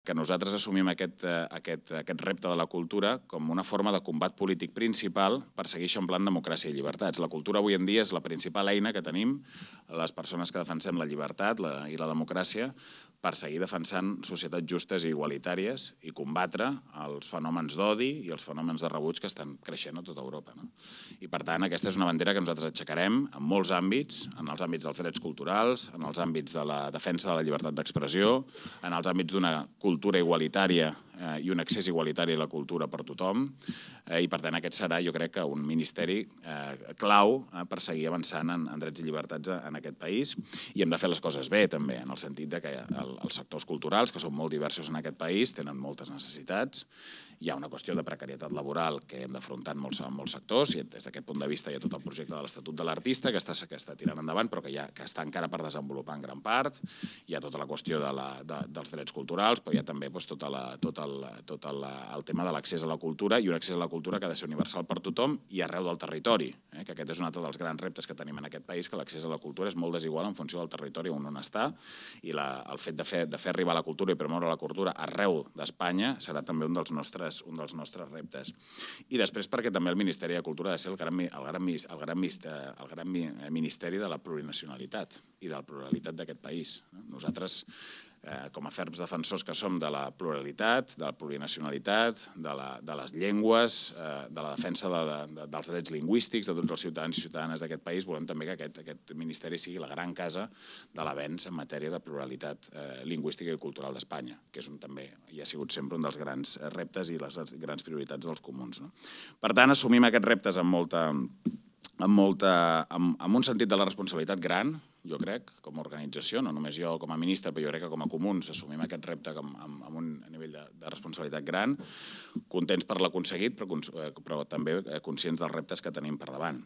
que nosaltres assumim aquest, eh, aquest, aquest repte de la cultura com una forma de combat polític principal per seguir eixamplant democràcia i llibertats. La cultura avui en dia és la principal eina que tenim les persones que defensem la llibertat la, i la democràcia per seguir defensant societats justes i igualitàries i combatre els fenòmens d'odi i els fenòmens de rebuig que estan creixent a tota Europa. No? I per tant, aquesta és una bandera que nosaltres aixecarem en molts àmbits, en els àmbits dels drets culturals, en els àmbits de la defensa de la llibertat d'expressió, en els àmbits d'una cultura igualitària eh, i un accés igualitari a la cultura per tothom. Eh, I, per tant, aquest serà, jo crec, que un ministeri eh, clau eh, per seguir avançant en, en drets i llibertats en aquest país. I hem de fer les coses bé, també, en el sentit de que el, els sectors culturals, que són molt diversos en aquest país, tenen moltes necessitats. Hi ha una qüestió de precarietat laboral que hem d'afrontar en, molts, en molts sectors i des d'aquest punt de vista hi ha tot el projecte de l'Estatut de l'Artista que està, que està tirant endavant però que, ja, que està encara per desenvolupar en gran part. Hi ha tota la qüestió de la, de, dels drets culturals, però hi ha també doncs, tota la, tota el, tot el, el tema de l'accés a la cultura i un accés a la cultura que ha de ser universal per tothom i arreu del territori, eh? que aquest és un altre dels grans reptes que tenim en aquest país, que l'accés a la cultura és molt desigual en funció del territori on on està i la, el fet de fer, de fer arribar la cultura i promoure la cultura arreu d'Espanya serà també un dels, nostres, un dels nostres reptes. I després perquè també el Ministeri de Cultura ha de ser el gran, el gran, el gran, eh, el gran eh, ministeri de la plurinacionalitat i de la pluralitat d'aquest país. Nosaltres eh, com a ferms defensors que som de la pluralitat, de la plurinacionalitat, de, la, de les llengües, eh, de la defensa de la, de, dels drets lingüístics de tots els ciutadans i ciutadanes d'aquest país, volem també que aquest, aquest ministeri sigui la gran casa de l'avenç en matèria de pluralitat eh, lingüística i cultural d'Espanya, que és un també i ha sigut sempre un dels grans reptes i les, les grans prioritats dels comuns. No? Per tant, assumim aquests reptes amb molta amb, molta, amb, amb un sentit de la responsabilitat gran, jo crec, com a organització, no només jo com a ministre, però jo crec que com a comuns assumim aquest repte amb, amb, amb un nivell de, de responsabilitat gran, contents per l'aconseguit, però, eh, però també eh, conscients dels reptes que tenim per davant.